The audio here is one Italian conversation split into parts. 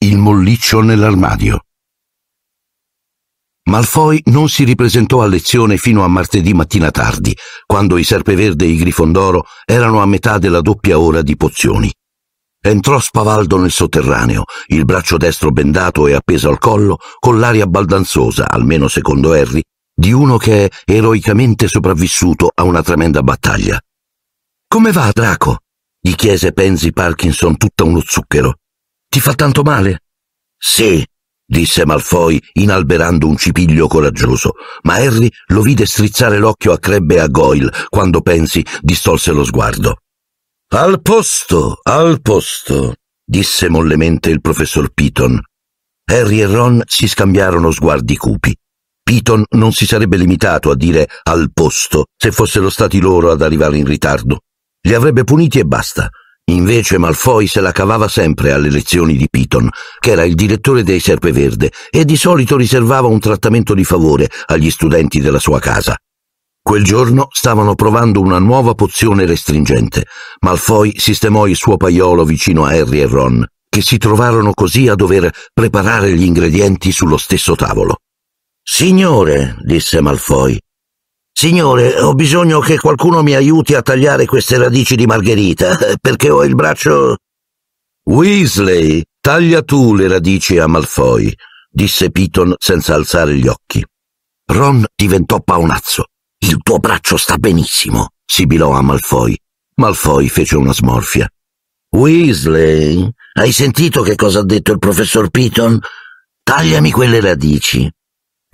il molliccio nell'armadio. Malfoy non si ripresentò a lezione fino a martedì mattina tardi, quando i Serpeverde e i Grifondoro erano a metà della doppia ora di pozioni. Entrò spavaldo nel sotterraneo, il braccio destro bendato e appeso al collo, con l'aria baldanzosa, almeno secondo Harry, di uno che è eroicamente sopravvissuto a una tremenda battaglia. Come va, Draco? gli chiese Penzi Parkinson tutta uno zucchero. Ti fa tanto male? Sì, disse Malfoy inalberando un cipiglio coraggioso, ma Harry lo vide strizzare l'occhio a Crebbe e a Goyle quando Pensi distolse lo sguardo. Al posto, al posto, disse mollemente il professor Piton. Harry e Ron si scambiarono sguardi cupi. Piton non si sarebbe limitato a dire al posto se fossero stati loro ad arrivare in ritardo. Li avrebbe puniti e basta. Invece Malfoy se la cavava sempre alle lezioni di Piton, che era il direttore dei Serpeverde e di solito riservava un trattamento di favore agli studenti della sua casa. Quel giorno stavano provando una nuova pozione restringente. Malfoy sistemò il suo paiolo vicino a Harry e Ron, che si trovarono così a dover preparare gli ingredienti sullo stesso tavolo. Signore, disse Malfoy, Signore, ho bisogno che qualcuno mi aiuti a tagliare queste radici di margherita, perché ho il braccio... Weasley, taglia tu le radici a Malfoy, disse Piton senza alzare gli occhi. Ron diventò paonazzo. Il tuo braccio sta benissimo, sibilò a Malfoy. Malfoy fece una smorfia. Weasley, hai sentito che cosa ha detto il professor Piton? Tagliami quelle radici.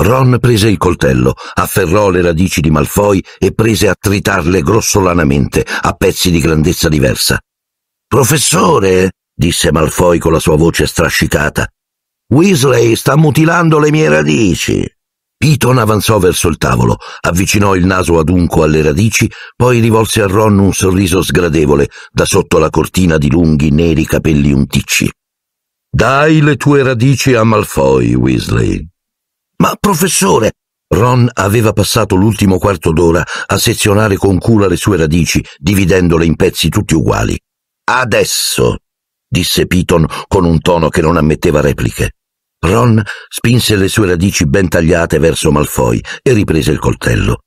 Ron prese il coltello, afferrò le radici di Malfoy e prese a tritarle grossolanamente, a pezzi di grandezza diversa. Professore, disse Malfoy con la sua voce strascicata, Weasley sta mutilando le mie radici. Piton avanzò verso il tavolo, avvicinò il naso adunco alle radici, poi rivolse a Ron un sorriso sgradevole da sotto la cortina di lunghi neri capelli unticci. Dai le tue radici a Malfoy, Weasley, ma professore! Ron aveva passato l'ultimo quarto d'ora a sezionare con cura le sue radici, dividendole in pezzi tutti uguali. Adesso! disse Piton con un tono che non ammetteva repliche. Ron spinse le sue radici ben tagliate verso Malfoy e riprese il coltello.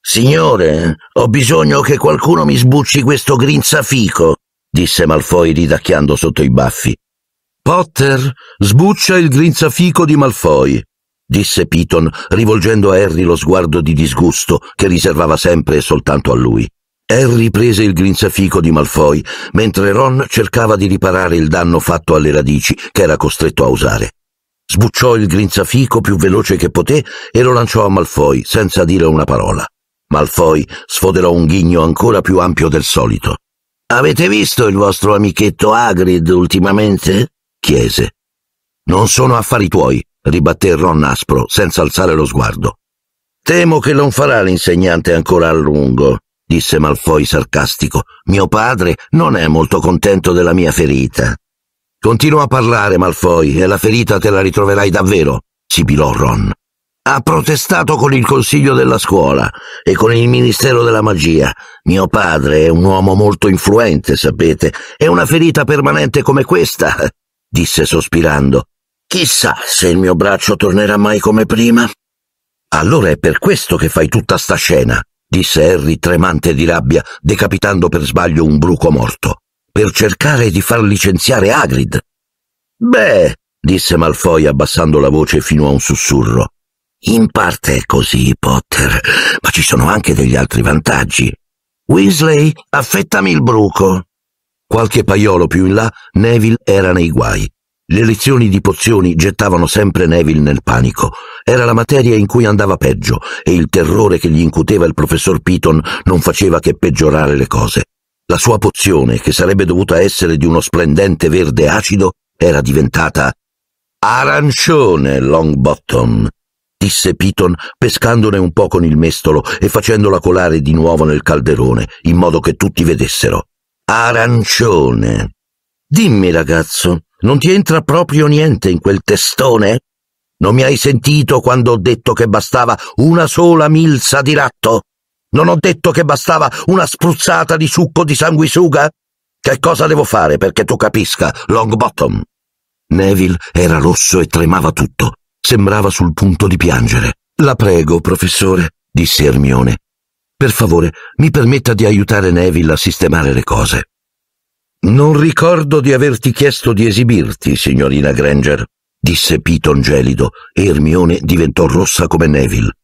Signore, ho bisogno che qualcuno mi sbucci questo grinzafico, disse Malfoy ridacchiando sotto i baffi. Potter, sbuccia il grinzafico di Malfoy disse Piton, rivolgendo a Harry lo sguardo di disgusto che riservava sempre e soltanto a lui. Harry prese il grinzafico di Malfoy, mentre Ron cercava di riparare il danno fatto alle radici che era costretto a usare. Sbucciò il grinzafico più veloce che poté e lo lanciò a Malfoy senza dire una parola. Malfoy sfoderò un ghigno ancora più ampio del solito. Avete visto il vostro amichetto Hagrid ultimamente? chiese. Non sono affari tuoi, ribatté Ron aspro, senza alzare lo sguardo. Temo che non farà l'insegnante ancora a lungo, disse Malfoy sarcastico. Mio padre non è molto contento della mia ferita. Continua a parlare, Malfoy, e la ferita te la ritroverai davvero, sibilò Ron. Ha protestato con il consiglio della scuola e con il ministero della magia. Mio padre è un uomo molto influente, sapete, e una ferita permanente come questa, disse sospirando, Chissà se il mio braccio tornerà mai come prima. Allora è per questo che fai tutta sta scena, disse Harry tremante di rabbia, decapitando per sbaglio un bruco morto, per cercare di far licenziare Hagrid. Beh, disse Malfoy abbassando la voce fino a un sussurro. In parte è così, Potter, ma ci sono anche degli altri vantaggi. Weasley, affettami il bruco. Qualche paiolo più in là, Neville era nei guai. Le lezioni di pozioni gettavano sempre Neville nel panico. Era la materia in cui andava peggio e il terrore che gli incuteva il professor Piton non faceva che peggiorare le cose. La sua pozione, che sarebbe dovuta essere di uno splendente verde acido, era diventata arancione, Longbottom, disse Piton pescandone un po' con il mestolo e facendola colare di nuovo nel calderone, in modo che tutti vedessero. Arancione. Dimmi, ragazzo, non ti entra proprio niente in quel testone? Non mi hai sentito quando ho detto che bastava una sola milza di ratto? Non ho detto che bastava una spruzzata di succo di sanguisuga? Che cosa devo fare perché tu capisca, Longbottom? Neville era rosso e tremava tutto. Sembrava sul punto di piangere. La prego, professore, disse Ermione. Per favore, mi permetta di aiutare Neville a sistemare le cose. Non ricordo di averti chiesto di esibirti, signorina Granger, disse Piton gelido, e Ermione diventò rossa come Neville.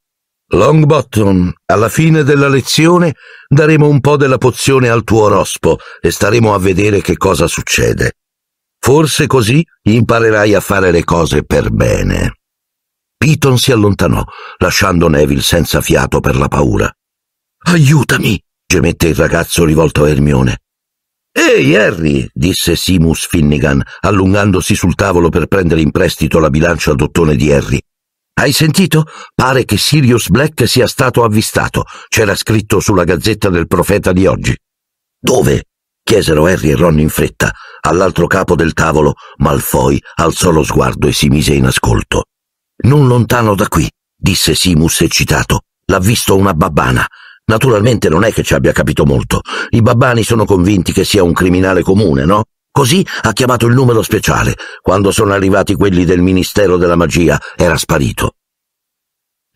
Longbottom, alla fine della lezione daremo un po' della pozione al tuo rospo e staremo a vedere che cosa succede. Forse così imparerai a fare le cose per bene. Piton si allontanò, lasciando Neville senza fiato per la paura. Aiutami! gemette il ragazzo rivolto a Ermione. Ehi, Harry, disse Simus Finnegan, allungandosi sul tavolo per prendere in prestito la bilancia al dottone di Harry. Hai sentito? Pare che Sirius Black sia stato avvistato. C'era scritto sulla gazzetta del profeta di oggi. Dove? chiesero Harry e Ron in fretta. All'altro capo del tavolo, Malfoy alzò lo sguardo e si mise in ascolto. Non lontano da qui, disse Simus eccitato. L'ha visto una babbana. Naturalmente non è che ci abbia capito molto. I babbani sono convinti che sia un criminale comune, no? Così ha chiamato il numero speciale. Quando sono arrivati quelli del Ministero della Magia, era sparito.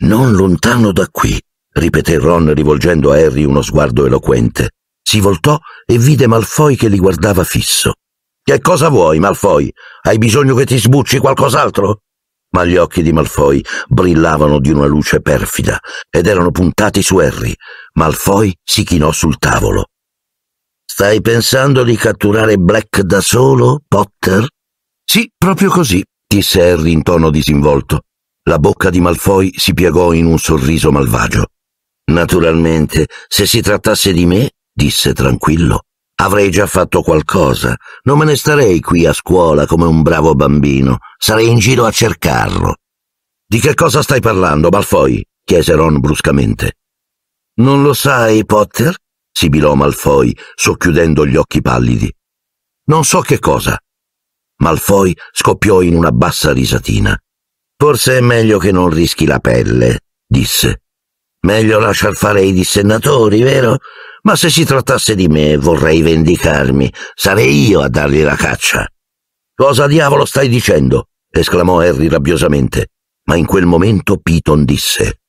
Non lontano da qui, ripeté Ron rivolgendo a Harry uno sguardo eloquente. Si voltò e vide Malfoy che li guardava fisso. Che cosa vuoi, Malfoy? Hai bisogno che ti sbucci qualcos'altro? ma gli occhi di Malfoy brillavano di una luce perfida ed erano puntati su Harry. Malfoy si chinò sul tavolo. Stai pensando di catturare Black da solo, Potter? Sì, proprio così, disse Harry in tono disinvolto. La bocca di Malfoy si piegò in un sorriso malvagio. Naturalmente, se si trattasse di me, disse tranquillo, Avrei già fatto qualcosa. Non me ne starei qui a scuola come un bravo bambino. Sarei in giro a cercarlo. Di che cosa stai parlando, Malfoy? chiese Ron bruscamente. Non lo sai, Potter? sibilò Malfoy, socchiudendo gli occhi pallidi. Non so che cosa. Malfoy scoppiò in una bassa risatina. Forse è meglio che non rischi la pelle, disse. Meglio lasciar fare i dissennatori, vero? Ma se si trattasse di me, vorrei vendicarmi. Sarei io a dargli la caccia. Cosa diavolo stai dicendo? esclamò Harry rabbiosamente. Ma in quel momento Piton disse: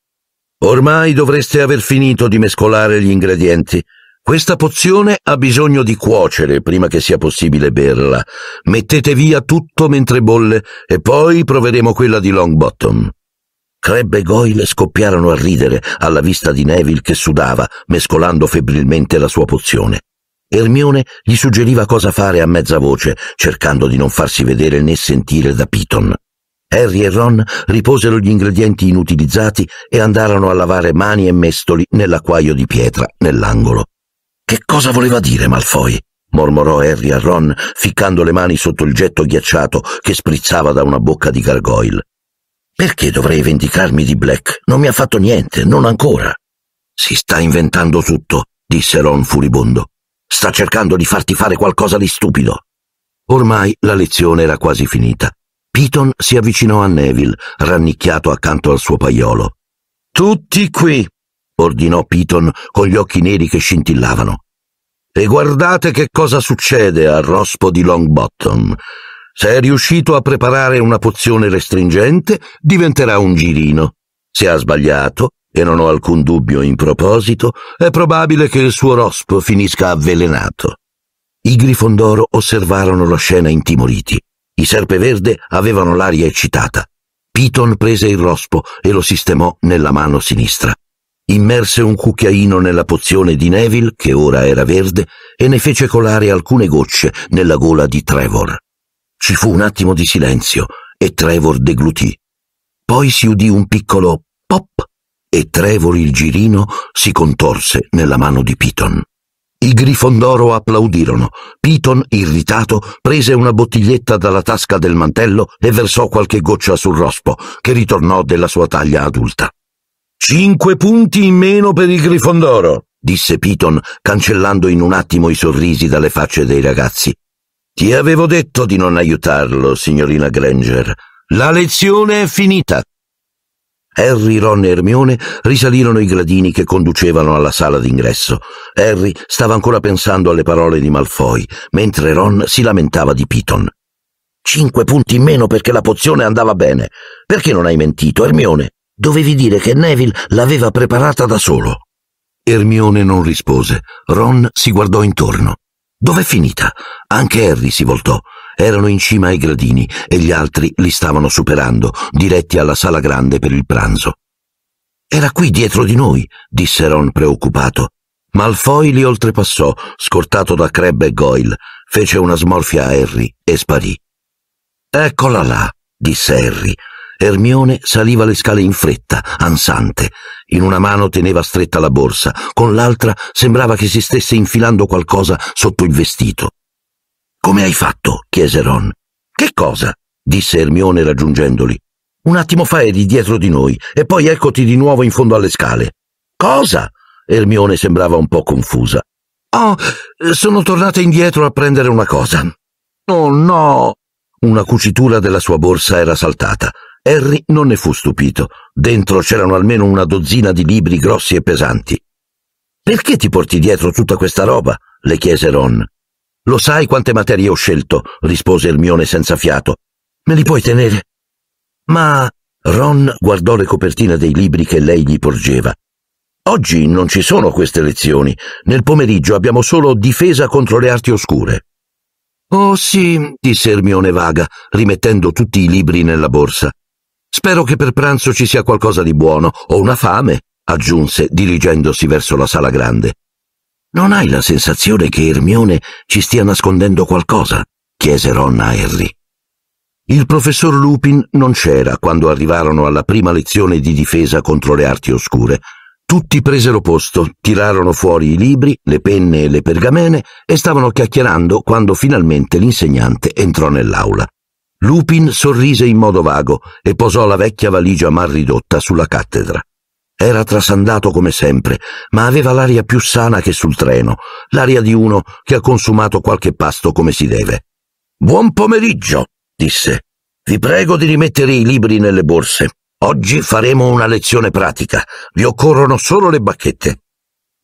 Ormai dovreste aver finito di mescolare gli ingredienti. Questa pozione ha bisogno di cuocere prima che sia possibile berla. Mettete via tutto mentre bolle e poi proveremo quella di Longbottom. Creb e Goyle scoppiarono a ridere alla vista di Neville che sudava, mescolando febbrilmente la sua pozione. Ermione gli suggeriva cosa fare a mezza voce, cercando di non farsi vedere né sentire da Piton. Harry e Ron riposero gli ingredienti inutilizzati e andarono a lavare mani e mestoli nell'acquaio di pietra nell'angolo. Che cosa voleva dire Malfoy? mormorò Harry a Ron, ficcando le mani sotto il getto ghiacciato che sprizzava da una bocca di gargoyle. Perché dovrei vendicarmi di Black? Non mi ha fatto niente, non ancora. Si sta inventando tutto, disse Ron furibondo. Sta cercando di farti fare qualcosa di stupido. Ormai la lezione era quasi finita. Piton si avvicinò a Neville, rannicchiato accanto al suo paiolo. Tutti qui, ordinò Piton con gli occhi neri che scintillavano. E guardate che cosa succede al Rospo di Longbottom. Se è riuscito a preparare una pozione restringente, diventerà un girino. Se ha sbagliato, e non ho alcun dubbio in proposito, è probabile che il suo rospo finisca avvelenato. I Grifondoro osservarono la scena intimoriti. I Serpeverde avevano l'aria eccitata. Piton prese il rospo e lo sistemò nella mano sinistra. Immerse un cucchiaino nella pozione di Neville, che ora era verde, e ne fece colare alcune gocce nella gola di Trevor. Ci fu un attimo di silenzio e Trevor deglutì. Poi si udì un piccolo pop e Trevor il girino si contorse nella mano di Piton. I grifondoro applaudirono. Piton, irritato, prese una bottiglietta dalla tasca del mantello e versò qualche goccia sul rospo, che ritornò della sua taglia adulta. Cinque punti in meno per il grifondoro, disse Piton, cancellando in un attimo i sorrisi dalle facce dei ragazzi. Ti avevo detto di non aiutarlo, signorina Granger. La lezione è finita. Harry, Ron e Hermione risalirono i gradini che conducevano alla sala d'ingresso. Harry stava ancora pensando alle parole di Malfoy, mentre Ron si lamentava di Piton. Cinque punti in meno perché la pozione andava bene. Perché non hai mentito, Hermione? Dovevi dire che Neville l'aveva preparata da solo. Hermione non rispose. Ron si guardò intorno. Dov'è finita? Anche Harry si voltò. Erano in cima ai gradini e gli altri li stavano superando, diretti alla sala grande per il pranzo. Era qui dietro di noi, disse Ron preoccupato. Malfoy li oltrepassò, scortato da Crabbe e Goyle, fece una smorfia a Harry e sparì. Eccola là, disse Harry. Ermione saliva le scale in fretta, ansante. In una mano teneva stretta la borsa, con l'altra sembrava che si stesse infilando qualcosa sotto il vestito. Come hai fatto? chiese Ron. Che cosa? disse Ermione raggiungendoli. Un attimo fa eri dietro di noi e poi eccoti di nuovo in fondo alle scale. Cosa? Ermione sembrava un po' confusa. Oh, sono tornata indietro a prendere una cosa. Oh no! Una cucitura della sua borsa era saltata Harry non ne fu stupito. Dentro c'erano almeno una dozzina di libri grossi e pesanti. Perché ti porti dietro tutta questa roba? le chiese Ron. Lo sai quante materie ho scelto, rispose Ermione senza fiato. Me li puoi tenere? Ma Ron guardò le copertine dei libri che lei gli porgeva. Oggi non ci sono queste lezioni. Nel pomeriggio abbiamo solo difesa contro le arti oscure. Oh sì, disse Ermione vaga, rimettendo tutti i libri nella borsa. Spero che per pranzo ci sia qualcosa di buono, ho una fame, aggiunse, dirigendosi verso la sala grande. Non hai la sensazione che Ermione ci stia nascondendo qualcosa? chiese Ron a Harry. Il professor Lupin non c'era quando arrivarono alla prima lezione di difesa contro le arti oscure. Tutti presero posto, tirarono fuori i libri, le penne e le pergamene e stavano chiacchierando quando finalmente l'insegnante entrò nell'aula. Lupin sorrise in modo vago e posò la vecchia valigia mal ridotta sulla cattedra. Era trasandato come sempre, ma aveva l'aria più sana che sul treno, l'aria di uno che ha consumato qualche pasto come si deve. Buon pomeriggio, disse. Vi prego di rimettere i libri nelle borse. Oggi faremo una lezione pratica. Vi occorrono solo le bacchette.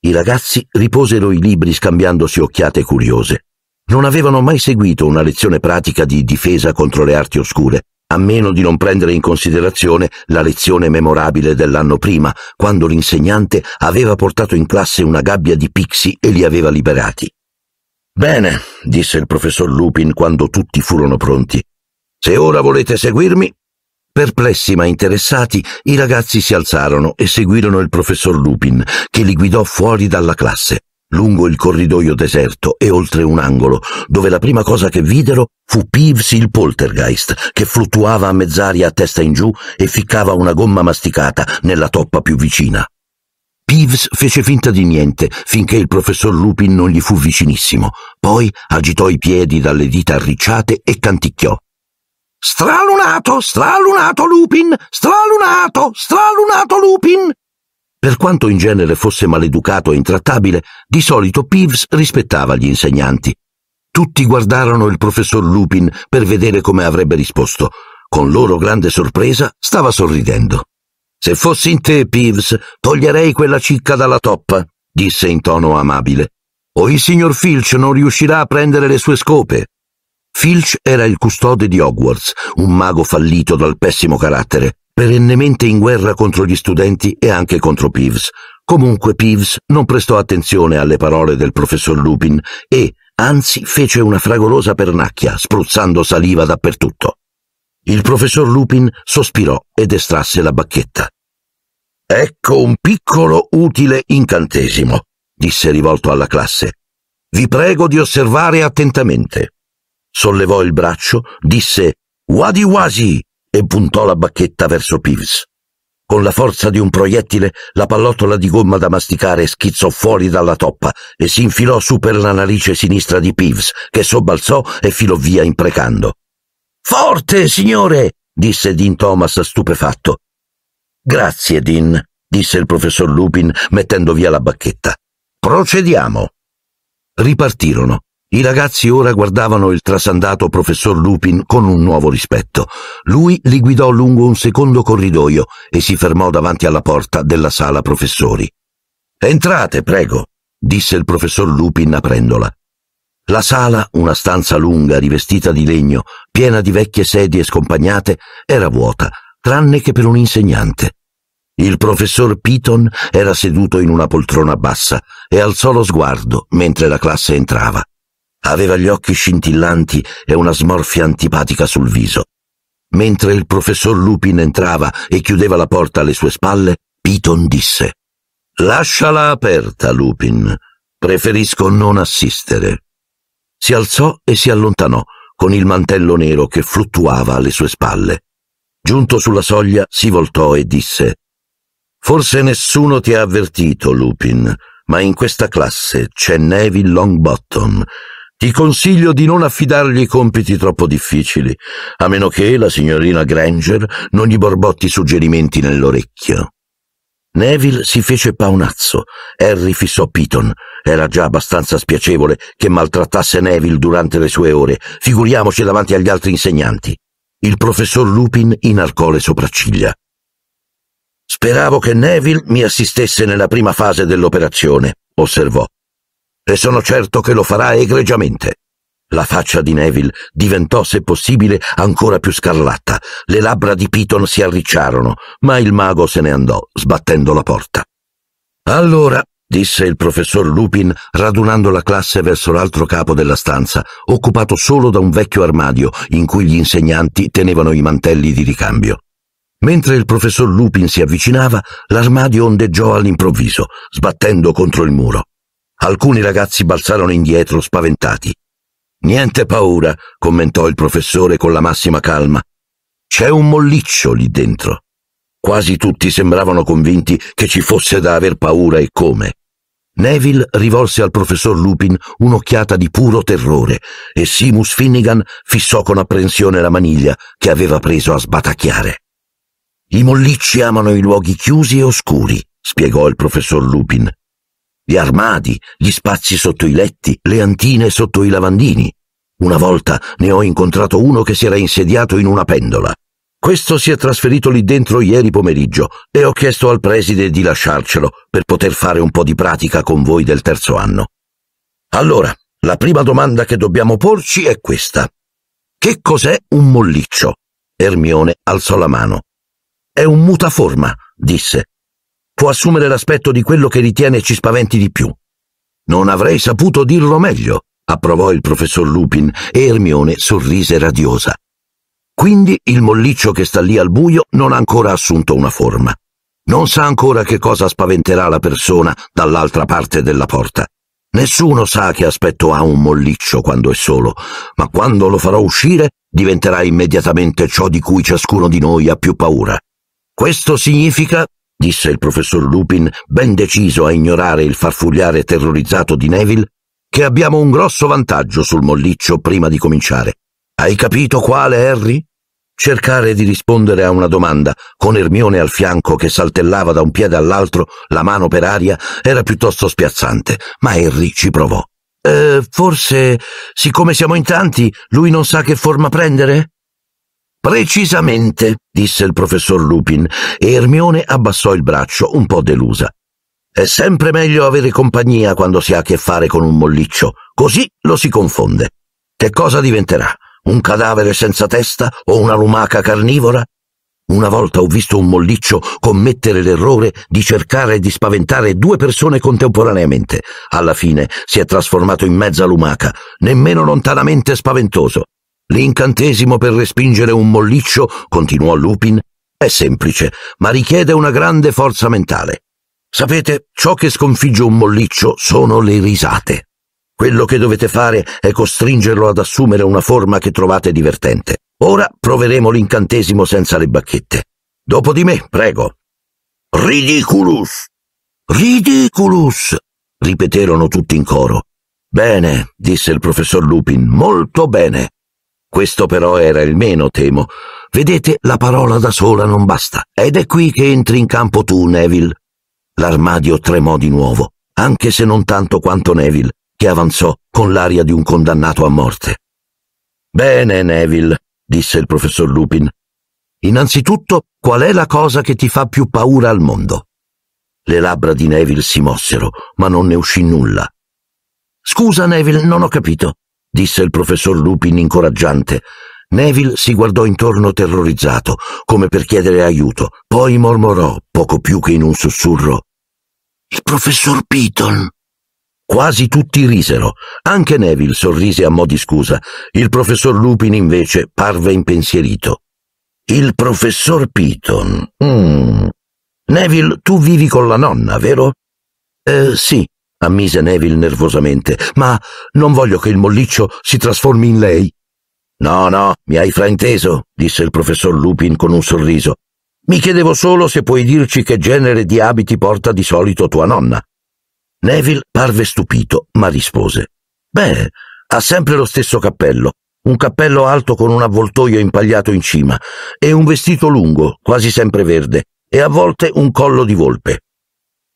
I ragazzi riposero i libri scambiandosi occhiate curiose. Non avevano mai seguito una lezione pratica di difesa contro le arti oscure, a meno di non prendere in considerazione la lezione memorabile dell'anno prima, quando l'insegnante aveva portato in classe una gabbia di pixie e li aveva liberati. Bene, disse il professor Lupin quando tutti furono pronti. Se ora volete seguirmi. Perplessi ma interessati, i ragazzi si alzarono e seguirono il professor Lupin, che li guidò fuori dalla classe lungo il corridoio deserto e oltre un angolo, dove la prima cosa che videro fu Peeves il poltergeist, che fluttuava a mezz'aria a testa in giù e ficcava una gomma masticata nella toppa più vicina. Peeves fece finta di niente finché il professor Lupin non gli fu vicinissimo, poi agitò i piedi dalle dita arricciate e canticchiò. Stralunato, stralunato Lupin, stralunato, stralunato Lupin! Per quanto in genere fosse maleducato e intrattabile, di solito Peeves rispettava gli insegnanti. Tutti guardarono il professor Lupin per vedere come avrebbe risposto. Con loro grande sorpresa stava sorridendo. Se fossi in te, Peeves, toglierei quella cicca dalla toppa, disse in tono amabile. O il signor Filch non riuscirà a prendere le sue scope. Filch era il custode di Hogwarts, un mago fallito dal pessimo carattere perennemente in guerra contro gli studenti e anche contro Peeves. Comunque Peeves non prestò attenzione alle parole del professor Lupin e, anzi, fece una fragolosa pernacchia, spruzzando saliva dappertutto. Il professor Lupin sospirò ed estrasse la bacchetta. Ecco un piccolo utile incantesimo, disse rivolto alla classe. Vi prego di osservare attentamente. Sollevò il braccio, disse Wadi Wasi e puntò la bacchetta verso Peeves. Con la forza di un proiettile, la pallottola di gomma da masticare schizzò fuori dalla toppa e si infilò su per la narice sinistra di Peeves, che sobbalzò e filò via imprecando. Forte, signore! disse Dean Thomas stupefatto. Grazie, Dean, disse il professor Lupin, mettendo via la bacchetta. Procediamo. Ripartirono. I ragazzi ora guardavano il trasandato professor Lupin con un nuovo rispetto. Lui li guidò lungo un secondo corridoio e si fermò davanti alla porta della sala professori. Entrate, prego, disse il professor Lupin aprendola. La sala, una stanza lunga rivestita di legno, piena di vecchie sedie scompagnate, era vuota, tranne che per un insegnante. Il professor Piton era seduto in una poltrona bassa e alzò lo sguardo mentre la classe entrava. Aveva gli occhi scintillanti e una smorfia antipatica sul viso. Mentre il professor Lupin entrava e chiudeva la porta alle sue spalle, Piton disse Lasciala aperta, Lupin. Preferisco non assistere. Si alzò e si allontanò, con il mantello nero che fluttuava alle sue spalle. Giunto sulla soglia, si voltò e disse Forse nessuno ti ha avvertito, Lupin, ma in questa classe c'è Neville Longbottom ti consiglio di non affidargli compiti troppo difficili, a meno che la signorina Granger non gli borbotti suggerimenti nell'orecchio. Neville si fece paonazzo. Harry fissò Piton. Era già abbastanza spiacevole che maltrattasse Neville durante le sue ore, figuriamoci davanti agli altri insegnanti. Il professor Lupin inarcò le sopracciglia. Speravo che Neville mi assistesse nella prima fase dell'operazione, osservò e sono certo che lo farà egregiamente. La faccia di Neville diventò, se possibile, ancora più scarlatta. Le labbra di Piton si arricciarono, ma il mago se ne andò, sbattendo la porta. Allora, disse il professor Lupin, radunando la classe verso l'altro capo della stanza, occupato solo da un vecchio armadio in cui gli insegnanti tenevano i mantelli di ricambio. Mentre il professor Lupin si avvicinava, l'armadio ondeggiò all'improvviso, sbattendo contro il muro. Alcuni ragazzi balzarono indietro spaventati. Niente paura, commentò il professore con la massima calma. C'è un molliccio lì dentro. Quasi tutti sembravano convinti che ci fosse da aver paura e come. Neville rivolse al professor Lupin un'occhiata di puro terrore e Simus Finnegan fissò con apprensione la maniglia che aveva preso a sbatacchiare. I mollicci amano i luoghi chiusi e oscuri, spiegò il professor Lupin gli armadi, gli spazi sotto i letti, le antine sotto i lavandini. Una volta ne ho incontrato uno che si era insediato in una pendola. Questo si è trasferito lì dentro ieri pomeriggio e ho chiesto al preside di lasciarcelo per poter fare un po' di pratica con voi del terzo anno. Allora, la prima domanda che dobbiamo porci è questa. Che cos'è un molliccio? Ermione alzò la mano. È un mutaforma, disse, può assumere l'aspetto di quello che ritiene ci spaventi di più. Non avrei saputo dirlo meglio, approvò il professor Lupin e Ermione sorrise radiosa. Quindi il molliccio che sta lì al buio non ha ancora assunto una forma. Non sa ancora che cosa spaventerà la persona dall'altra parte della porta. Nessuno sa che aspetto ha un molliccio quando è solo, ma quando lo farò uscire diventerà immediatamente ciò di cui ciascuno di noi ha più paura. Questo significa disse il professor Lupin, ben deciso a ignorare il farfugliare terrorizzato di Neville, che abbiamo un grosso vantaggio sul molliccio prima di cominciare. Hai capito quale, Harry? Cercare di rispondere a una domanda, con Ermione al fianco che saltellava da un piede all'altro, la mano per aria, era piuttosto spiazzante, ma Harry ci provò. Eh, forse, siccome siamo in tanti, lui non sa che forma prendere? Precisamente, disse il professor Lupin, e Ermione abbassò il braccio, un po' delusa. È sempre meglio avere compagnia quando si ha a che fare con un molliccio, così lo si confonde. Che cosa diventerà? Un cadavere senza testa o una lumaca carnivora? Una volta ho visto un molliccio commettere l'errore di cercare di spaventare due persone contemporaneamente. Alla fine si è trasformato in mezza lumaca, nemmeno lontanamente spaventoso. L'incantesimo per respingere un molliccio, continuò Lupin, è semplice, ma richiede una grande forza mentale. Sapete, ciò che sconfigge un molliccio sono le risate. Quello che dovete fare è costringerlo ad assumere una forma che trovate divertente. Ora proveremo l'incantesimo senza le bacchette. Dopo di me, prego. Ridiculus! Ridiculus! ripeterono tutti in coro. Bene, disse il professor Lupin, molto bene. Questo però era il meno, temo. Vedete, la parola da sola non basta. Ed è qui che entri in campo tu, Neville. L'armadio tremò di nuovo, anche se non tanto quanto Neville, che avanzò con l'aria di un condannato a morte. Bene, Neville, disse il professor Lupin. Innanzitutto, qual è la cosa che ti fa più paura al mondo? Le labbra di Neville si mossero, ma non ne uscì nulla. Scusa, Neville, non ho capito disse il professor Lupin incoraggiante. Neville si guardò intorno terrorizzato, come per chiedere aiuto, poi mormorò, poco più che in un sussurro. Il professor Piton. Quasi tutti risero, anche Neville sorrise a mo' di scusa, il professor Lupin invece parve impensierito. Il professor Piton. Mm. Neville, tu vivi con la nonna, vero? Eh, sì, ammise Neville nervosamente, ma non voglio che il molliccio si trasformi in lei. No, no, mi hai frainteso, disse il professor Lupin con un sorriso. Mi chiedevo solo se puoi dirci che genere di abiti porta di solito tua nonna. Neville parve stupito, ma rispose. Beh, ha sempre lo stesso cappello, un cappello alto con un avvoltoio impagliato in cima, e un vestito lungo, quasi sempre verde, e a volte un collo di volpe.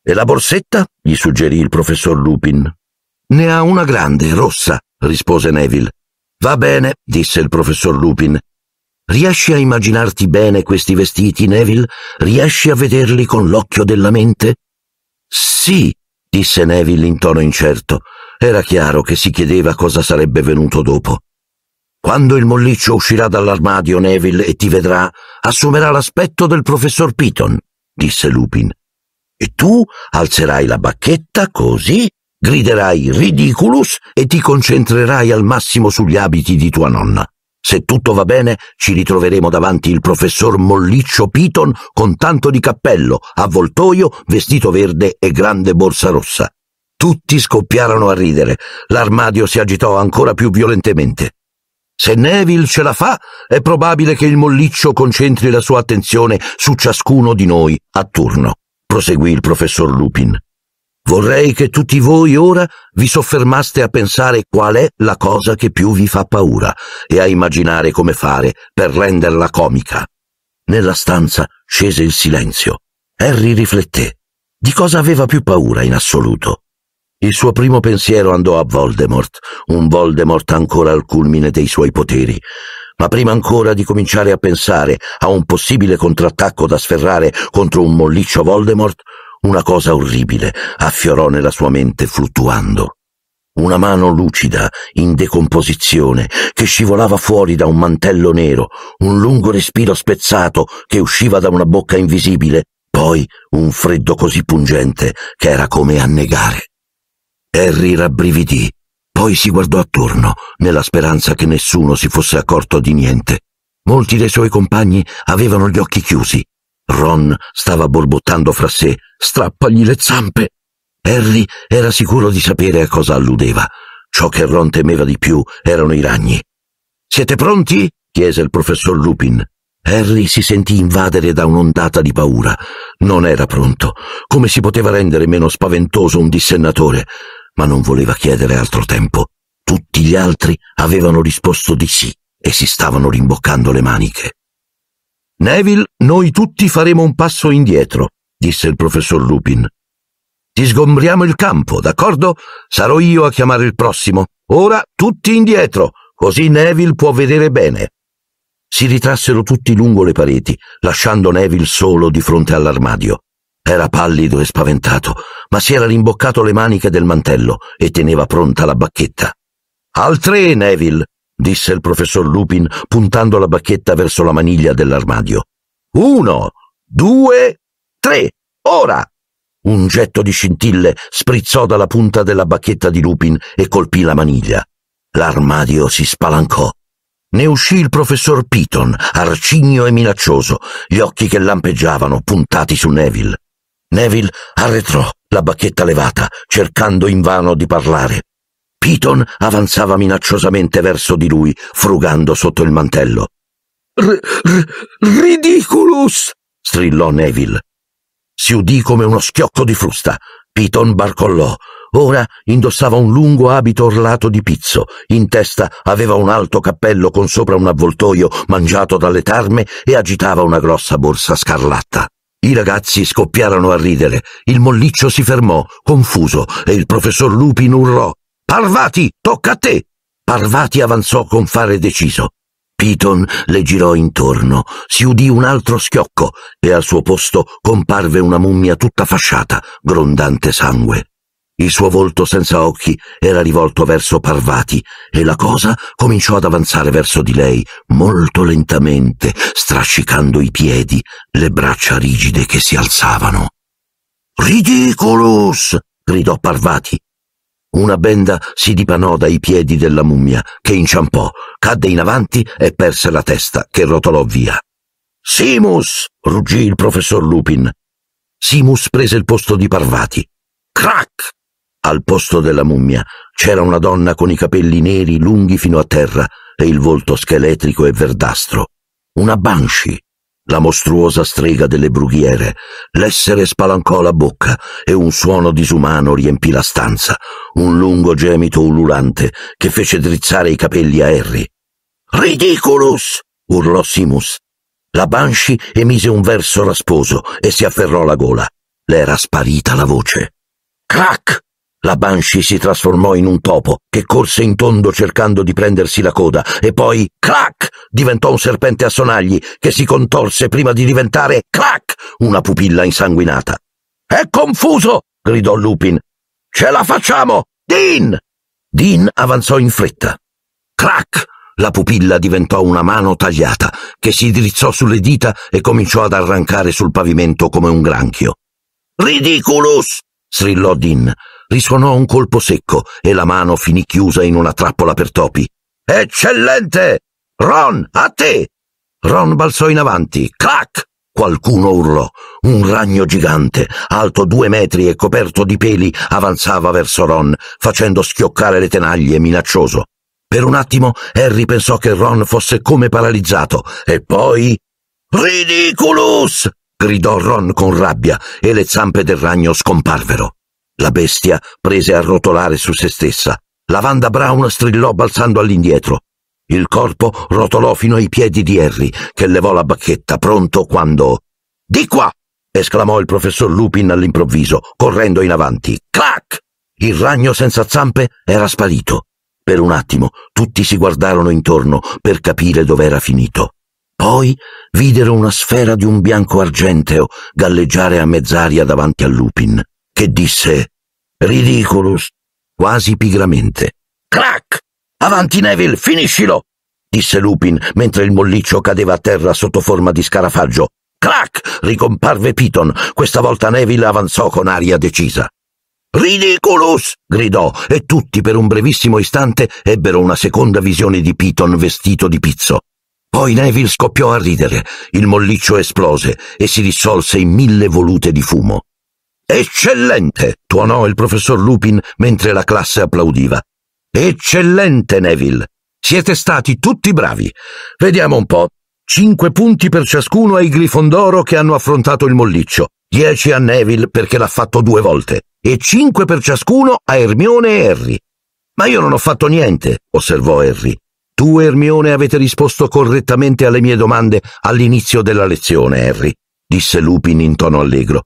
E la borsetta? gli suggerì il professor Lupin. Ne ha una grande, rossa, rispose Neville. Va bene, disse il professor Lupin. Riesci a immaginarti bene questi vestiti, Neville? Riesci a vederli con l'occhio della mente? Sì, disse Neville in tono incerto. Era chiaro che si chiedeva cosa sarebbe venuto dopo. Quando il molliccio uscirà dall'armadio, Neville, e ti vedrà, assumerà l'aspetto del professor Piton, disse Lupin. E tu alzerai la bacchetta così, griderai ridiculus e ti concentrerai al massimo sugli abiti di tua nonna. Se tutto va bene, ci ritroveremo davanti il professor Molliccio Piton con tanto di cappello, avvoltoio, vestito verde e grande borsa rossa. Tutti scoppiarono a ridere. L'armadio si agitò ancora più violentemente. Se Neville ce la fa, è probabile che il molliccio concentri la sua attenzione su ciascuno di noi a turno proseguì il professor Lupin. Vorrei che tutti voi ora vi soffermaste a pensare qual è la cosa che più vi fa paura e a immaginare come fare per renderla comica. Nella stanza scese il silenzio. Harry rifletté. Di cosa aveva più paura in assoluto? Il suo primo pensiero andò a Voldemort, un Voldemort ancora al culmine dei suoi poteri, ma prima ancora di cominciare a pensare a un possibile contrattacco da sferrare contro un molliccio Voldemort, una cosa orribile affiorò nella sua mente fluttuando. Una mano lucida, in decomposizione, che scivolava fuori da un mantello nero, un lungo respiro spezzato che usciva da una bocca invisibile, poi un freddo così pungente che era come annegare. Harry rabbrividì poi si guardò attorno, nella speranza che nessuno si fosse accorto di niente. Molti dei suoi compagni avevano gli occhi chiusi. Ron stava borbottando fra sé, strappagli le zampe. Harry era sicuro di sapere a cosa alludeva. Ciò che Ron temeva di più erano i ragni. Siete pronti? chiese il professor Lupin. Harry si sentì invadere da un'ondata di paura. Non era pronto. Come si poteva rendere meno spaventoso un dissennatore? ma non voleva chiedere altro tempo. Tutti gli altri avevano risposto di sì e si stavano rimboccando le maniche. Neville, noi tutti faremo un passo indietro, disse il professor Lupin. Ti sgombriamo il campo, d'accordo? Sarò io a chiamare il prossimo. Ora tutti indietro, così Neville può vedere bene. Si ritrassero tutti lungo le pareti, lasciando Neville solo di fronte all'armadio. Era pallido e spaventato, ma si era rimboccato le maniche del mantello e teneva pronta la bacchetta. Al tre, Neville, disse il professor Lupin, puntando la bacchetta verso la maniglia dell'armadio. Uno, due, tre, ora! Un getto di scintille sprizzò dalla punta della bacchetta di Lupin e colpì la maniglia. L'armadio si spalancò. Ne uscì il professor Piton, arcigno e minaccioso, gli occhi che lampeggiavano puntati su Neville. Neville arretrò, la bacchetta levata, cercando invano di parlare. Piton avanzava minacciosamente verso di lui, frugando sotto il mantello. R- r- ridiculus! strillò Neville. Si udì come uno schiocco di frusta. Piton barcollò. Ora indossava un lungo abito orlato di pizzo, in testa aveva un alto cappello con sopra un avvoltoio mangiato dalle tarme e agitava una grossa borsa scarlatta. I ragazzi scoppiarono a ridere, il molliccio si fermò, confuso, e il professor Lupin urlò Parvati, tocca a te! Parvati avanzò con fare deciso. Piton le girò intorno, si udì un altro schiocco e al suo posto comparve una mummia tutta fasciata, grondante sangue. Il suo volto senza occhi era rivolto verso Parvati e la cosa cominciò ad avanzare verso di lei molto lentamente, strascicando i piedi, le braccia rigide che si alzavano. Ridiculous! gridò Parvati. Una benda si dipanò dai piedi della mummia, che inciampò, cadde in avanti e perse la testa, che rotolò via. Simus! ruggì il professor Lupin. Simus prese il posto di Parvati. Crack! Al posto della mummia c'era una donna con i capelli neri lunghi fino a terra e il volto scheletrico e verdastro. Una banshee, la mostruosa strega delle brughiere. L'essere spalancò la bocca e un suono disumano riempì la stanza, un lungo gemito ululante che fece drizzare i capelli a Harry. Ridiculus! urlò Simus. La banshee emise un verso rasposo e si afferrò la gola. Le era sparita la voce. Crac! La Banshee si trasformò in un topo che corse in tondo cercando di prendersi la coda e poi, crack diventò un serpente a sonagli che si contorse prima di diventare, crack una pupilla insanguinata. È confuso! gridò Lupin. Ce la facciamo! Dean! Dean avanzò in fretta. Crack! La pupilla diventò una mano tagliata che si drizzò sulle dita e cominciò ad arrancare sul pavimento come un granchio. Ridiculous! strillò Dean risuonò un colpo secco e la mano finì chiusa in una trappola per topi. Eccellente! Ron, a te! Ron balzò in avanti. Clac! Qualcuno urlò. Un ragno gigante, alto due metri e coperto di peli, avanzava verso Ron, facendo schioccare le tenaglie minaccioso. Per un attimo Harry pensò che Ron fosse come paralizzato, e poi. Ridiculus! gridò Ron con rabbia e le zampe del ragno scomparvero. La bestia prese a rotolare su se stessa. La Vanda Brown strillò balzando all'indietro. Il corpo rotolò fino ai piedi di Harry, che levò la bacchetta, pronto quando. Di qua! esclamò il professor Lupin all'improvviso, correndo in avanti. Clac! Il ragno senza zampe era sparito. Per un attimo tutti si guardarono intorno per capire dov'era finito. Poi videro una sfera di un bianco argenteo galleggiare a mezz'aria davanti a Lupin che disse, ridicolus, quasi pigramente. Crack! Avanti Neville, finiscilo! disse Lupin mentre il molliccio cadeva a terra sotto forma di scarafaggio. Crack! ricomparve Piton. Questa volta Neville avanzò con aria decisa. Ridiculous! gridò e tutti per un brevissimo istante ebbero una seconda visione di Piton vestito di pizzo. Poi Neville scoppiò a ridere, il molliccio esplose e si dissolse in mille volute di fumo. Eccellente! tuonò il professor Lupin mentre la classe applaudiva. Eccellente, Neville! Siete stati tutti bravi. Vediamo un po'. Cinque punti per ciascuno ai Grifondoro che hanno affrontato il molliccio, dieci a Neville perché l'ha fatto due volte, e cinque per ciascuno a Ermione e Harry. Ma io non ho fatto niente, osservò Harry. Tu, Ermione, avete risposto correttamente alle mie domande all'inizio della lezione, Harry, disse Lupin in tono allegro.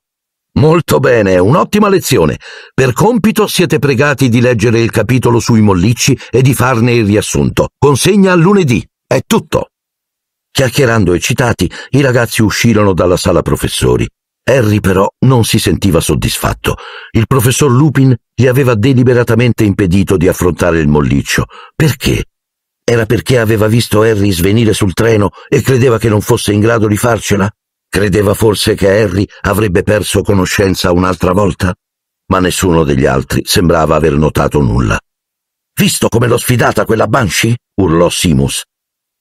Molto bene, un'ottima lezione. Per compito siete pregati di leggere il capitolo sui mollicci e di farne il riassunto. Consegna a lunedì. È tutto. Chiacchierando eccitati, i ragazzi uscirono dalla sala professori. Harry però non si sentiva soddisfatto. Il professor Lupin gli aveva deliberatamente impedito di affrontare il molliccio. Perché? Era perché aveva visto Harry svenire sul treno e credeva che non fosse in grado di farcela? Credeva forse che Harry avrebbe perso conoscenza un'altra volta? Ma nessuno degli altri sembrava aver notato nulla. Visto come l'ho sfidata quella Banshee? urlò Simus.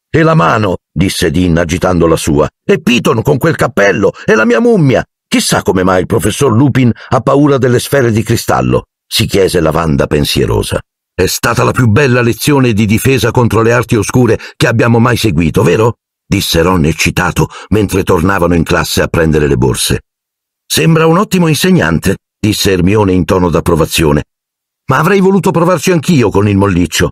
E la mano, disse Dean agitando la sua, e Piton con quel cappello, e la mia mummia. Chissà come mai il professor Lupin ha paura delle sfere di cristallo, si chiese Lavanda pensierosa. È stata la più bella lezione di difesa contro le arti oscure che abbiamo mai seguito, vero? disse Ron eccitato mentre tornavano in classe a prendere le borse. Sembra un ottimo insegnante, disse Ermione in tono d'approvazione. Ma avrei voluto provarci anch'io con il molliccio.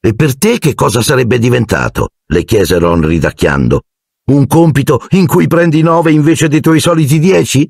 E per te che cosa sarebbe diventato? le chiese Ron ridacchiando. Un compito in cui prendi nove invece dei tuoi soliti dieci?